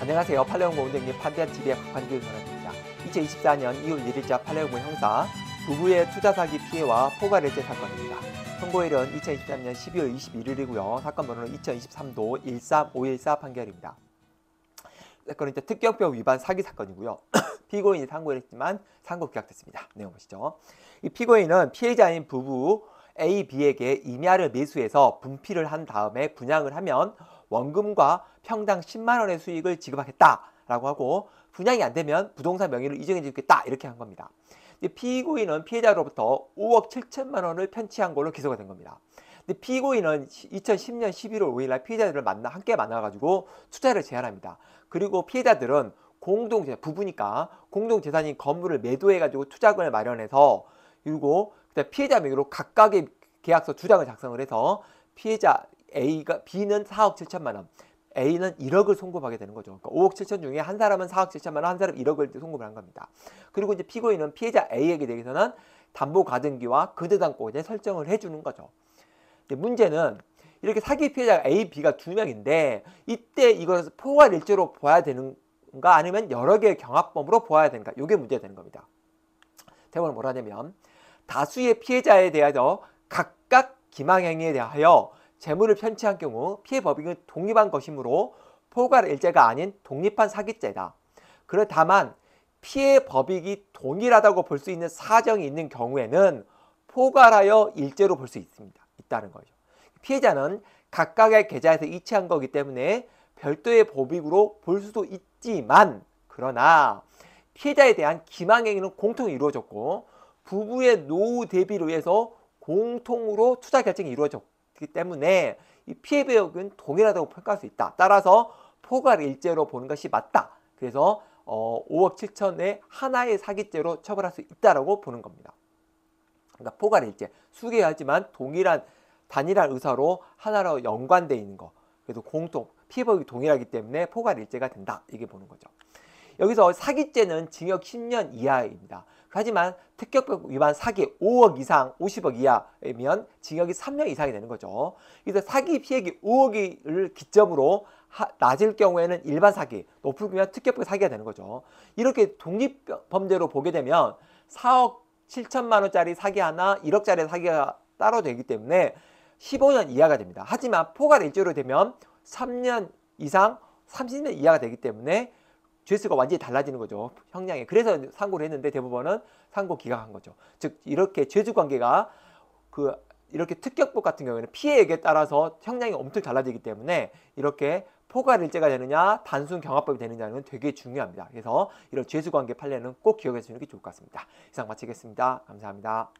안녕하세요. 팔레옹고 운동님 판대한 TV의 박환규 변호사입니다. 2024년 2월 1일자 팔레옹 형사 부부의 투자 사기 피해와 포괄해제 사건입니다. 선고일은 2023년 12월 21일이고요. 사건 번호는 2023도 13514 판결입니다. 사건은 이제 특경법 위반 사기 사건이고요. 피고인이 상고를 했지만 상고 기각됐습니다. 내용 보시죠. 이 피고인은 피해자인 부부 A, B에게 임야를 매수해서 분필을 한 다음에 분양을 하면 원금과 평당 10만 원의 수익을 지급하겠다라고 하고 분양이 안 되면 부동산 명의로 이전해 주겠다 이렇게 한 겁니다. 피고인은 피해자로부터 5억 7천만 원을 편취한 걸로 기소가 된 겁니다. 피고인은 2010년 11월 5일날 피해자들을 만나 함께 만나가지고 투자를 제안합니다. 그리고 피해자들은 공동재 부부니까 공동재산인 건물을 매도해가지고 투자금을 마련해서 그리고 피해자 명의로 각각의 계약서 두 장을 작성을 해서 피해자 A가 B는 4억 7천만 원, A는 1억을 송금하게 되는 거죠. 그러니까 5억 7천 중에 한 사람은 4억 7천만 원, 한 사람 1억을 송금을 한 겁니다. 그리고 이제 피고인은 피해자 A에게 대해서는 담보 가등기와 거대당권을 설정을 해주는 거죠. 문제는 이렇게 사기 피해자 A, B가 두 명인데 이때 이걸 포괄일죄로 봐야 되는가 아니면 여러 개의 경합범으로 봐야 되는가 이게 문제가 되는 겁니다. 대본을 뭐라 냐면 다수의 피해자에 대하여 각각 기망행위에 대하여 재물을 편취한 경우 피해 법익은 독립한 것이므로 포괄일제가 아닌 독립한 사기죄다. 그렇 다만 피해 법익이 동일하다고 볼 수 있는 사정이 있는 경우에는 포괄하여 일제로 볼 수 있습니다. 있다는 거죠. 피해자는 각각의 계좌에서 이체한 거기 때문에 별도의 법익으로 볼 수도 있지만 그러나 피해자에 대한 기망행위는 공통이 이루어졌고 부부의 노후 대비를 위해서 공통으로 투자 결정이 이루어졌고 그렇기 때문에 이 피해 배역은 동일하다고 평가할 수 있다. 따라서 포괄 일제로 보는 것이 맞다. 그래서 어, 5억 7천에 하나의 사기죄로 처벌할 수 있다라고 보는 겁니다. 그러니까 포괄일제 수개하지만 동일한 단일한 의사로 하나로 연관돼 있는 거. 그래서 공통 피해법이 동일하기 때문에 포괄일제가 된다. 이게 보는 거죠. 여기서 사기죄는 징역 10년 이하입니다. 하지만 특격법 위반 사기 5억 이상 50억 이하면 징역이 3년 이상이 되는 거죠. 그래서 사기 피해액이 5억을 기점으로 하, 낮을 경우에는 일반 사기, 높으면 특격법 사기가 되는 거죠. 이렇게 독립범죄로 보게 되면 4억 7천만 원짜리 사기 하나, 1억짜리 사기가 따로 되기 때문에 15년 이하가 됩니다. 하지만 포괄 일조로 되면 3년 이상 30년 이하가 되기 때문에 죄수가 완전히 달라지는 거죠. 형량이. 그래서 상고를 했는데 대법원은 상고 기각한 거죠. 즉 이렇게 죄수 관계가 그 이렇게 특격법 같은 경우에는 피해액에 따라서 형량이 엄청 달라지기 때문에 이렇게 포괄일제가 되느냐 단순 경합법이 되느냐는 되게 중요합니다. 그래서 이런 죄수관계 판례는 꼭 기억해 주시는 게 좋을 것 같습니다. 이상 마치겠습니다. 감사합니다.